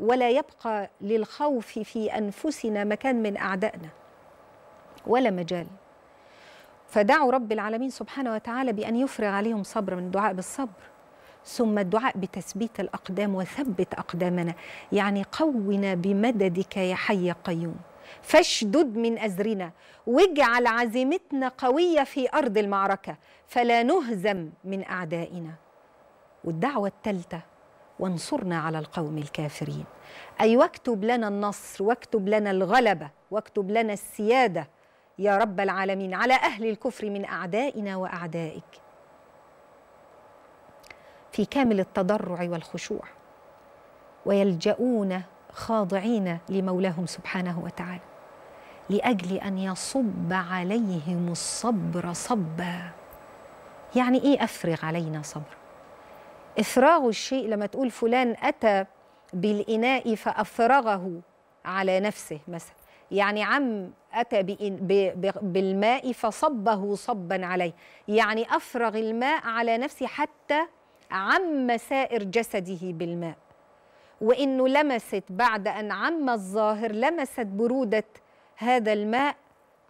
ولا يبقى للخوف في انفسنا مكان من اعدائنا ولا مجال فدعوا رب العالمين سبحانه وتعالى بان يفرغ عليهم صبر من الدعاء بالصبر ثم الدعاء بتثبيت الاقدام وثبت اقدامنا يعني قونا بمددك يا حي يا قيوم فاشدد من أزرنا واجعل عزيمتنا قوية في أرض المعركة فلا نهزم من أعدائنا والدعوة الثالثة وانصرنا على القوم الكافرين أي واكتب لنا النصر واكتب لنا الغلبة واكتب لنا السيادة يا رب العالمين على أهل الكفر من أعدائنا وأعدائك في كامل التضرع والخشوع ويلجؤون خاضعين لمولاهم سبحانه وتعالى لأجل أن يصب عليهم الصبر صبا يعني إيه أفرغ علينا صبر إفراغ الشيء لما تقول فلان أتى بالإناء فأفرغه على نفسه مثلا يعني عم أتى بالماء فصبه صبا عليه يعني أفرغ الماء على نفسي حتى عم سائر جسده بالماء وإنه لمست بعد أن عم الظاهر لمست برودة هذا الماء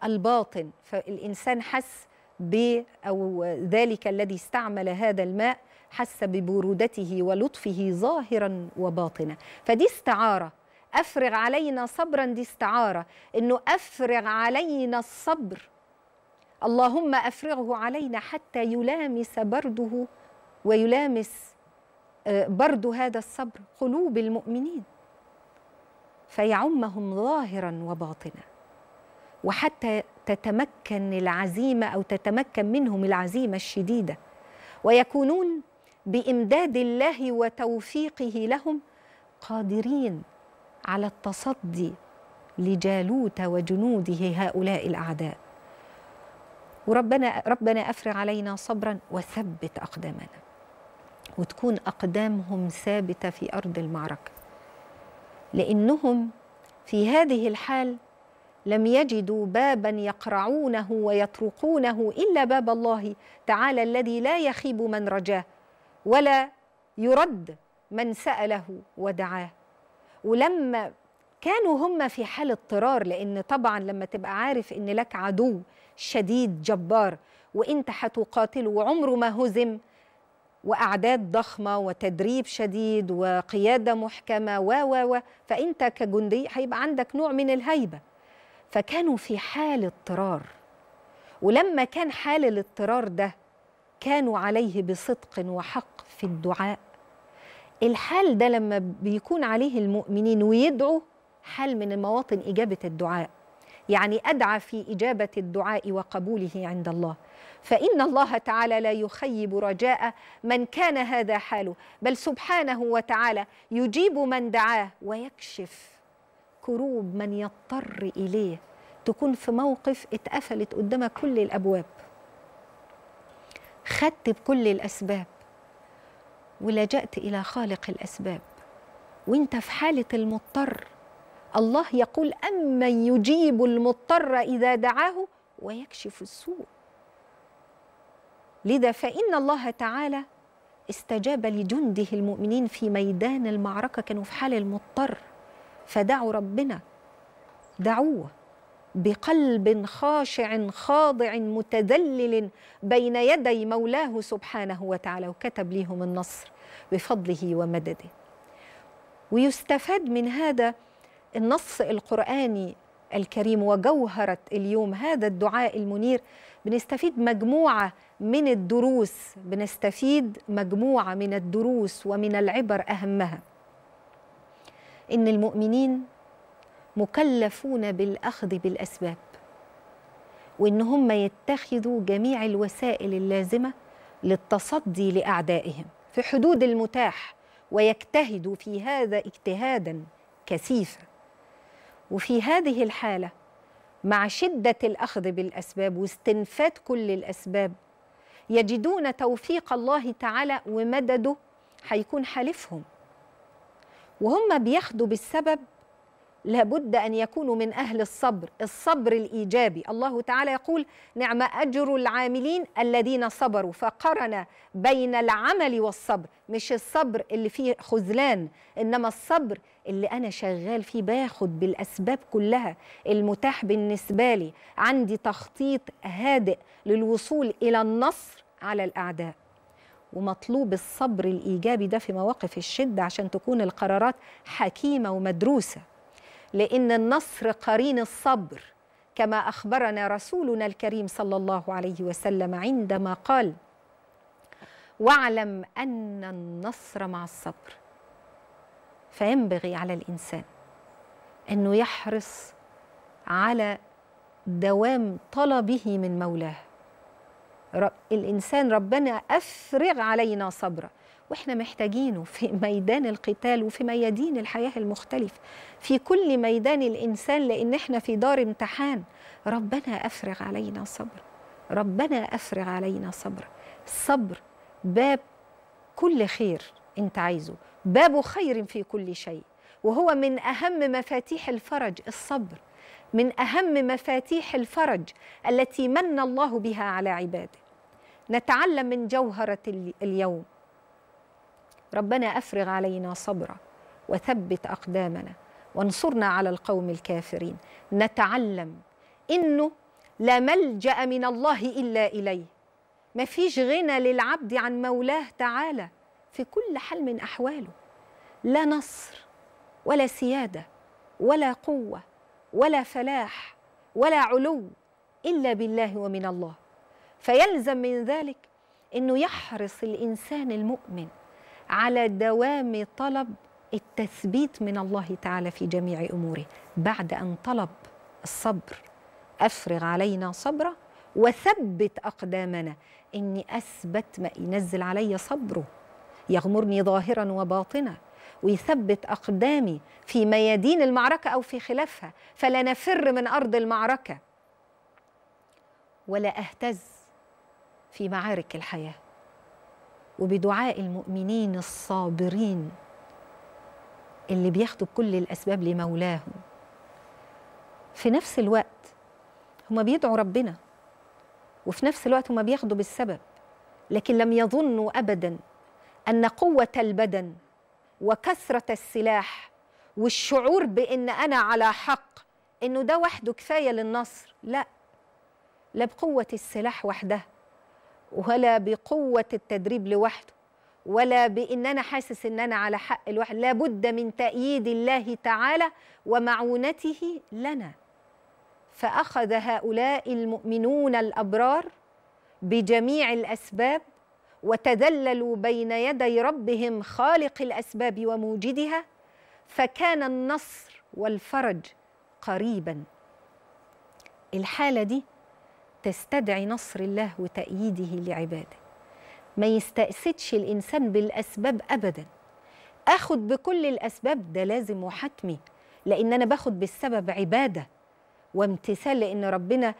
الباطن فالإنسان حس ب أو ذلك الذي استعمل هذا الماء حس ببرودته ولطفه ظاهرا وباطنا فدي استعارة أفرغ علينا صبرا دي استعارة إنه أفرغ علينا الصبر اللهم أفرغه علينا حتى يلامس برده ويلامس آه، برد هذا الصبر قلوب المؤمنين فيعمهم ظاهرا وباطنا وحتى تتمكن العزيمه او تتمكن منهم العزيمه الشديده ويكونون بامداد الله وتوفيقه لهم قادرين على التصدي لجالوت وجنوده هؤلاء الاعداء وربنا ربنا افرغ علينا صبرا وثبت اقدامنا وتكون اقدامهم ثابته في ارض المعركه لانهم في هذه الحال لم يجدوا بابا يقرعونه ويطرقونه الا باب الله تعالى الذي لا يخيب من رجاه ولا يرد من ساله ودعاه ولما كانوا هم في حال اضطرار لان طبعا لما تبقى عارف ان لك عدو شديد جبار وانت هتقاتله وعمره ما هزم واعداد ضخمه وتدريب شديد وقياده محكمه و و و فانت كجندي هيبقى عندك نوع من الهيبه فكانوا في حال اضطرار ولما كان حال الاضطرار ده كانوا عليه بصدق وحق في الدعاء الحال ده لما بيكون عليه المؤمنين ويدعوا حال من مواطن إجابة الدعاء يعني أدعى في إجابة الدعاء وقبوله عند الله فإن الله تعالى لا يخيب رجاء من كان هذا حاله بل سبحانه وتعالى يجيب من دعاه ويكشف كروب من يضطر إليه تكون في موقف اتقفلت قدامك كل الأبواب خدت بكل الأسباب ولجأت إلى خالق الأسباب وانت في حالة المضطر الله يقول أمن يجيب المضطر إذا دعاه ويكشف السوء لذا فإن الله تعالى استجاب لجنده المؤمنين في ميدان المعركة كانوا في حال المضطر فدعوا ربنا دعوه بقلب خاشع خاضع متذلل بين يدي مولاه سبحانه وتعالى وكتب ليهم النصر بفضله ومدده ويستفاد من هذا النص القرآني الكريم وجوهرة اليوم هذا الدعاء المنير بنستفيد مجموعة من الدروس بنستفيد مجموعة من الدروس ومن العبر أهمها ان المؤمنين مكلفون بالاخذ بالاسباب وان هم يتخذوا جميع الوسائل اللازمه للتصدي لاعدائهم في حدود المتاح ويجتهدوا في هذا اجتهادا كثيفا وفي هذه الحاله مع شده الاخذ بالاسباب واستنفاد كل الاسباب يجدون توفيق الله تعالى ومدده هيكون حالفهم وهم بياخدوا بالسبب لابد ان يكونوا من اهل الصبر الصبر الايجابي الله تعالى يقول نعم اجر العاملين الذين صبروا فقرن بين العمل والصبر مش الصبر اللي فيه خذلان انما الصبر اللي انا شغال فيه باخد بالاسباب كلها المتاح بالنسبه لي عندي تخطيط هادئ للوصول الى النصر على الاعداء ومطلوب الصبر الايجابي ده في مواقف الشده عشان تكون القرارات حكيمه ومدروسه لان النصر قرين الصبر كما اخبرنا رسولنا الكريم صلى الله عليه وسلم عندما قال واعلم ان النصر مع الصبر فينبغي على الانسان انه يحرص على دوام طلبه من مولاه الإنسان ربنا أفرغ علينا صبرا واحنا محتاجينه في ميدان القتال وفي ميادين الحياه المختلفه في كل ميدان الانسان لان احنا في دار امتحان ربنا افرغ علينا صبر ربنا افرغ علينا صبر الصبر باب كل خير انت عايزه باب خير في كل شيء وهو من اهم مفاتيح الفرج الصبر من أهم مفاتيح الفرج التي من الله بها على عباده نتعلم من جوهرة اليوم ربنا أفرغ علينا صبرا وثبت أقدامنا وانصرنا على القوم الكافرين نتعلم إنه لا ملجأ من الله إلا إليه ما فيش غنى للعبد عن مولاه تعالى في كل حال من أحواله لا نصر ولا سيادة ولا قوة ولا فلاح ولا علو إلا بالله ومن الله فيلزم من ذلك أنه يحرص الإنسان المؤمن على دوام طلب التثبيت من الله تعالى في جميع أموره بعد أن طلب الصبر أفرغ علينا صبرا وثبت أقدامنا إني أثبت ما ينزل علي صبره يغمرني ظاهرا وباطنا ويثبت أقدامي في ميادين المعركة أو في خلافها فلا نفر من أرض المعركة ولا أهتز في معارك الحياة وبدعاء المؤمنين الصابرين اللي بياخدوا بكل الأسباب لمولاهم في نفس الوقت هما بيدعوا ربنا وفي نفس الوقت هما بياخدوا بالسبب لكن لم يظنوا أبدا أن قوة البدن وكثرة السلاح والشعور بأن أنا على حق أنه ده وحده كفاية للنصر لا لا بقوة السلاح وحدها ولا بقوة التدريب لوحده ولا بان انا حاسس ان انا على حق الواحد لابد من تاييد الله تعالى ومعونته لنا فاخذ هؤلاء المؤمنون الابرار بجميع الاسباب وتذللوا بين يدي ربهم خالق الاسباب وموجدها فكان النصر والفرج قريبا الحاله دي تستدعي نصر الله وتأييده لعباده ما يستأسدش الإنسان بالأسباب أبدا أخد بكل الأسباب ده لازم وحتمي لأن أنا باخد بالسبب عبادة وامتثال لأن ربنا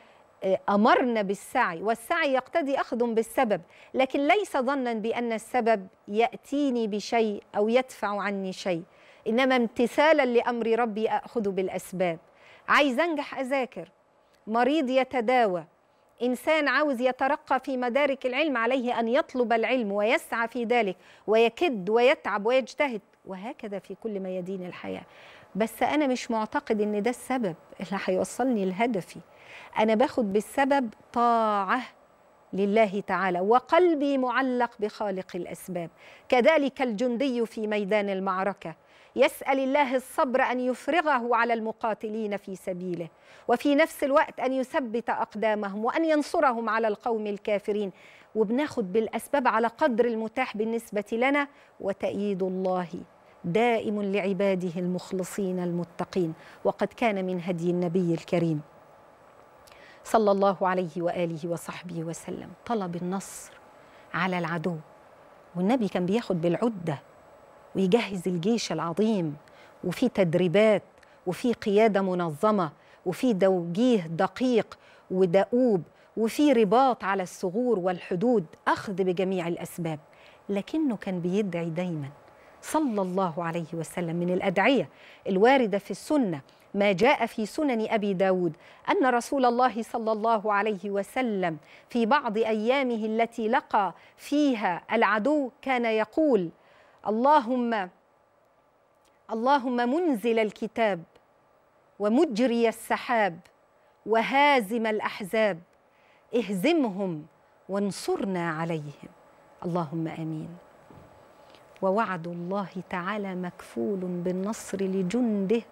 امرنا بالسعي والسعي يقتضي اخذ بالسبب لكن ليس ظنا بان السبب ياتيني بشيء او يدفع عني شيء انما امتثالا لامر ربي اخذ بالاسباب عايز انجح اذاكر مريض يتداوى انسان عاوز يترقى في مدارك العلم عليه ان يطلب العلم ويسعى في ذلك ويكد ويتعب ويجتهد وهكذا في كل ميادين الحياه بس انا مش معتقد ان ده السبب اللي هيوصلني لهدفي أنا باخد بالسبب طاعة لله تعالى وقلبي معلق بخالق الأسباب كذلك الجندي في ميدان المعركة يسأل الله الصبر أن يفرغه على المقاتلين في سبيله وفي نفس الوقت أن يثبت أقدامهم وأن ينصرهم على القوم الكافرين وبناخد بالأسباب على قدر المتاح بالنسبة لنا وتأييد الله دائم لعباده المخلصين المتقين وقد كان من هدي النبي الكريم صلى الله عليه واله وصحبه وسلم طلب النصر على العدو والنبي كان بياخد بالعده ويجهز الجيش العظيم وفي تدريبات وفي قياده منظمه وفي توجيه دقيق ودؤوب وفي رباط على الثغور والحدود اخذ بجميع الاسباب لكنه كان بيدعي دايما صلى الله عليه وسلم من الادعيه الوارده في السنه ما جاء في سنن أبي داود أن رسول الله صلى الله عليه وسلم في بعض أيامه التي لقى فيها العدو كان يقول اللهم اللهم منزل الكتاب ومجري السحاب وهازم الأحزاب اهزمهم وانصرنا عليهم اللهم امين ووعد الله تعالى مكفول بالنصر لجنده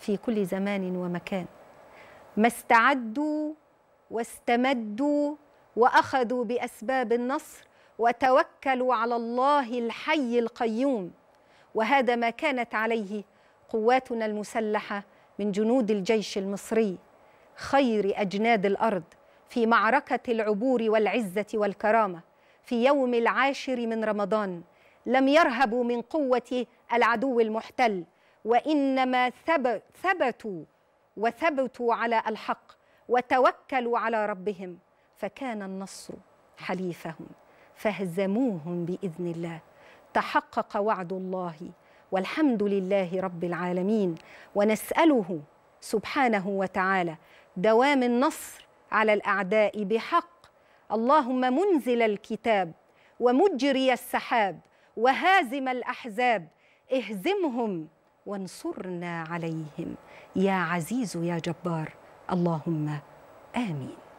في كل زمان ومكان ما استعدوا واستمدوا واخذوا باسباب النصر وتوكلوا على الله الحي القيوم وهذا ما كانت عليه قواتنا المسلحه من جنود الجيش المصري خير اجناد الارض في معركه العبور والعزه والكرامه في يوم العاشر من رمضان لم يرهبوا من قوه العدو المحتل وإنما ثبتوا وثبتوا على الحق وتوكلوا على ربهم فكان النصر حليفهم فهزموهم بإذن الله تحقق وعد الله والحمد لله رب العالمين ونسأله سبحانه وتعالى دوام النصر على الأعداء بحق اللهم منزل الكتاب ومجري السحاب وهازم الأحزاب اهزمهم وانصرنا عليهم يا عزيز يا جبار اللهم آمين